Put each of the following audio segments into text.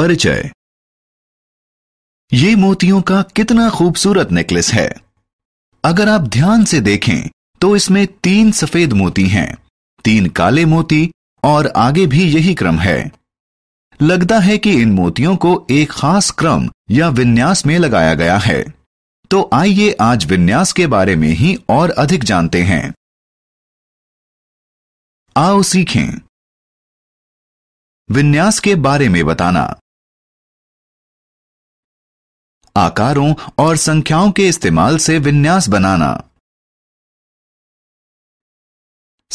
परिचय ये मोतियों का कितना खूबसूरत नेकलेस है अगर आप ध्यान से देखें तो इसमें तीन सफेद मोती हैं तीन काले मोती और आगे भी यही क्रम है लगता है कि इन मोतियों को एक खास क्रम या विन्यास में लगाया गया है तो आइए आज विन्यास के बारे में ही और अधिक जानते हैं आओ सीखें विन्यास के बारे में बताना आकारों और संख्याओं के इस्तेमाल से विन्यास बनाना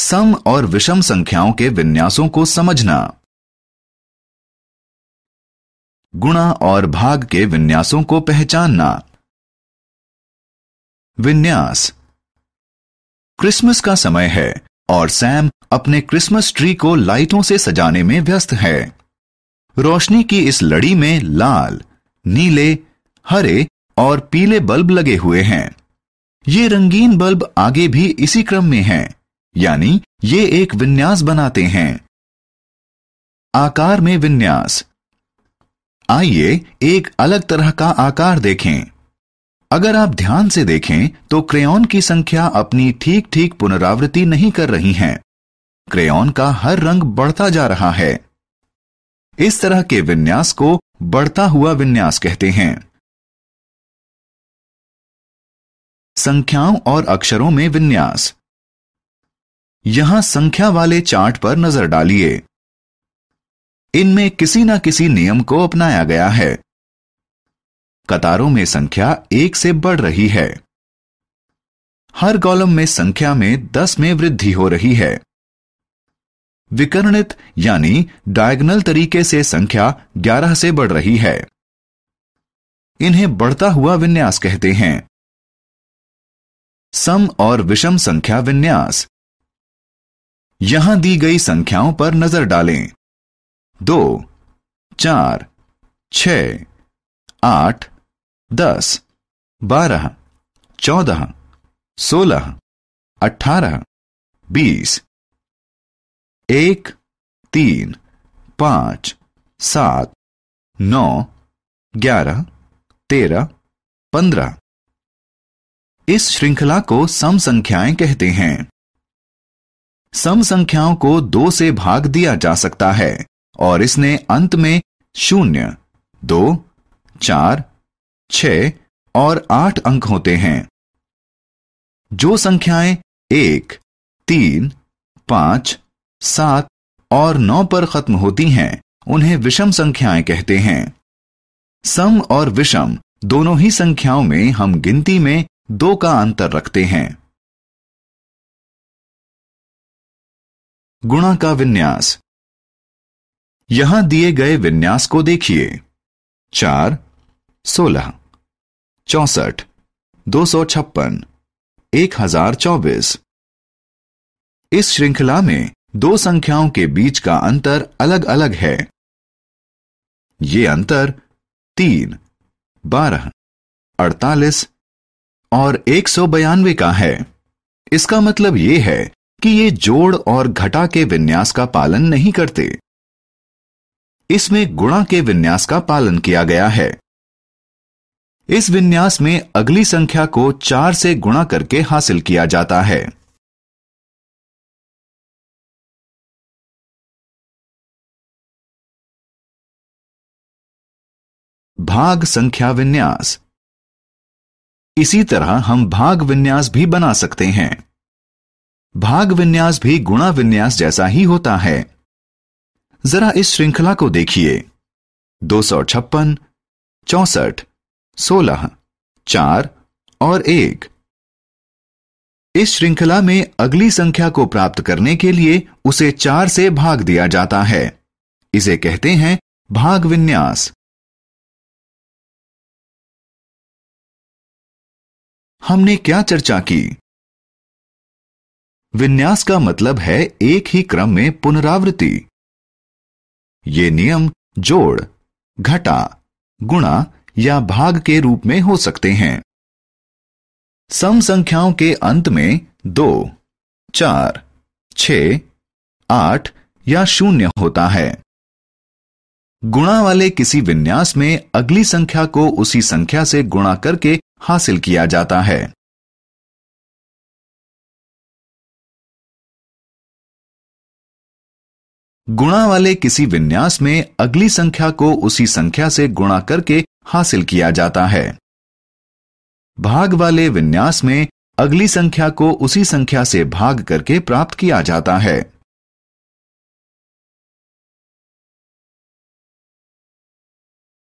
सम और विषम संख्याओं के विन्यासों को समझना गुणा और भाग के विन्यासों को पहचानना विन्यास क्रिसमस का समय है और सैम अपने क्रिसमस ट्री को लाइटों से सजाने में व्यस्त है रोशनी की इस लड़ी में लाल नीले हरे और पीले बल्ब लगे हुए हैं ये रंगीन बल्ब आगे भी इसी क्रम में हैं, यानी ये एक विन्यास बनाते हैं आकार में विन्यास आइए एक अलग तरह का आकार देखें अगर आप ध्यान से देखें तो क्रेयॉन की संख्या अपनी ठीक ठीक पुनरावृत्ति नहीं कर रही है क्रेयॉन का हर रंग बढ़ता जा रहा है इस तरह के विन्यास को बढ़ता हुआ विन्यास कहते हैं संख्याओं और अक्षरों में विन्यास यहां संख्या वाले चार्ट पर नजर डालिए इनमें किसी ना किसी नियम को अपनाया गया है कतारों में संख्या एक से बढ़ रही है हर कॉलम में संख्या में दस में वृद्धि हो रही है विकर्णित यानी डायगनल तरीके से संख्या ग्यारह से बढ़ रही है इन्हें बढ़ता हुआ विन्यास कहते हैं सम और विषम संख्या विन्यास यहां दी गई संख्याओं पर नजर डालें दो चार छ आठ दस बारह चौदह सोलह अठारह बीस एक तीन पांच सात नौ ग्यारह तेरह पंद्रह इस श्रृंखला को सम संख्याएं कहते हैं सम संख्याओं को दो से भाग दिया जा सकता है और इसने अंत में शून्य दो चार छ और आठ अंक होते हैं जो संख्याएं एक तीन पांच सात और नौ पर खत्म होती हैं उन्हें विषम संख्याएं कहते हैं सम और विषम दोनों ही संख्याओं में हम गिनती में दो का अंतर रखते हैं गुणा का विन्यास यहां दिए गए विन्यास को देखिए चार सोलह चौसठ दो सौ छप्पन एक हजार चौबीस इस श्रृंखला में दो संख्याओं के बीच का अंतर अलग अलग है ये अंतर तीन बारह अड़तालीस और एक सौ बयानवे का है इसका मतलब यह है कि ये जोड़ और घटा के विन्यास का पालन नहीं करते इसमें गुणा के विन्यास का पालन किया गया है इस विन्यास में अगली संख्या को चार से गुणा करके हासिल किया जाता है भाग संख्या विन्यास इसी तरह हम भाग विन्यास भी बना सकते हैं भाग विन्यास भी गुणा विन्यास जैसा ही होता है जरा इस श्रृंखला को देखिए दो सौ छप्पन चौसठ सोलह चार और एक इस श्रृंखला में अगली संख्या को प्राप्त करने के लिए उसे चार से भाग दिया जाता है इसे कहते हैं भाग विन्यास हमने क्या चर्चा की विन्यास का मतलब है एक ही क्रम में पुनरावृत्ति ये नियम जोड़ घटा गुणा या भाग के रूप में हो सकते हैं सम संख्याओं के अंत में दो चार छ आठ या शून्य होता है गुणा वाले किसी विन्यास में अगली संख्या को उसी संख्या से गुणा करके हासिल किया जाता है गुणा वाले किसी विन्यास में अगली संख्या को उसी संख्या से गुणा करके हासिल किया जाता है भाग वाले विन्यास में अगली संख्या को उसी संख्या से भाग करके प्राप्त किया जाता है